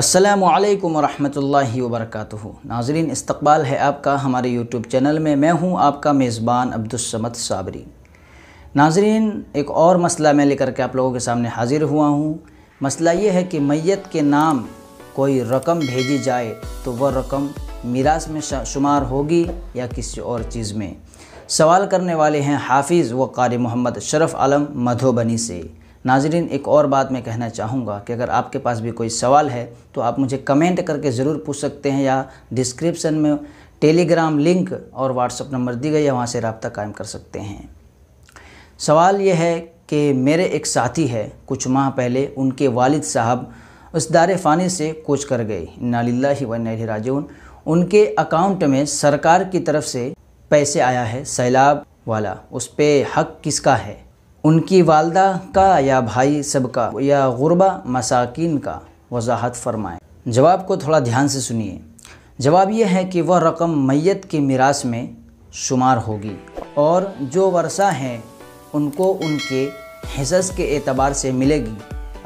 السلام علیکم ورحمۃ اللہ وبرکاتہ ناظرین استقبال ہے آپ کا ہمارے یوٹیوب چینل میں میں ہوں آپ کا میزبان عبدالسمت صابری ناظرین ایک اور مسئلہ میں لے کر کے آپ لوگوں کے سامنے حاضر ہوا ہوں مسئلہ یہ ہے کہ میت کے نام کوئی رقم بھیجی جائے تو وہ رقم میراث میں شمار ہوگی یا کسی اور چیز میں سوال کرنے والے ہیں حافظ و قاری محمد شرف عالم مدھوبنی سے ناظرین ایک اور بات میں کہنا چاہوں گا کہ اگر آپ کے پاس بھی کوئی سوال ہے تو آپ مجھے کمنٹ کر کے ضرور پوچھ سکتے ہیں یا ڈسکرپشن میں ٹیلی گرام لنک اور واٹس اپ نمبر دی گئی یا وہاں سے رابطہ قائم کر سکتے ہیں سوال یہ ہے کہ میرے ایک ساتھی ہے کچھ ماہ پہلے ان کے والد صاحب اس دار فانی سے کوچ کر گئی نال اللہ الیہ راجعون ان کے اکاؤنٹ میں سرکار کی طرف سے پیسے آیا ہے سیلاب والا اس پہ حق کس کا ہے ان کی والدہ کا یا بھائی سب کا یا غربہ مساکین کا وضاحت فرمائیں جواب کو تھوڑا دھیان سے سنیے جواب یہ ہے کہ وہ رقم میت کی میراث میں شمار ہوگی اور جو ورثہ ہیں ان کو ان کے حصص کے اعتبار سے ملے گی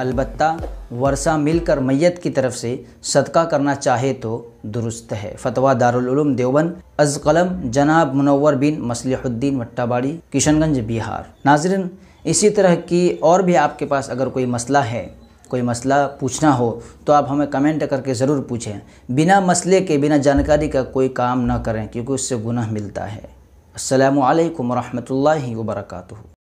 البتہ ورثہ مل کر میت کی طرف سے صدقہ کرنا چاہے تو درست ہے فتویٰ دارالعلوم دیوبند از قلم جناب منور بن مسلح الدین وٹہ باڑی کشن گنج بہار ناظرین اسی طرح کی اور بھی آپ کے پاس اگر کوئی مسئلہ ہے کوئی مسئلہ پوچھنا ہو تو آپ ہمیں کمنٹ کر کے ضرور پوچھیں بنا مسئلے کے بنا جانکاری کا کوئی کام نہ کریں کیونکہ اس سے گناہ ملتا ہے السلام علیکم ورحمۃ اللہ وبرکاتہ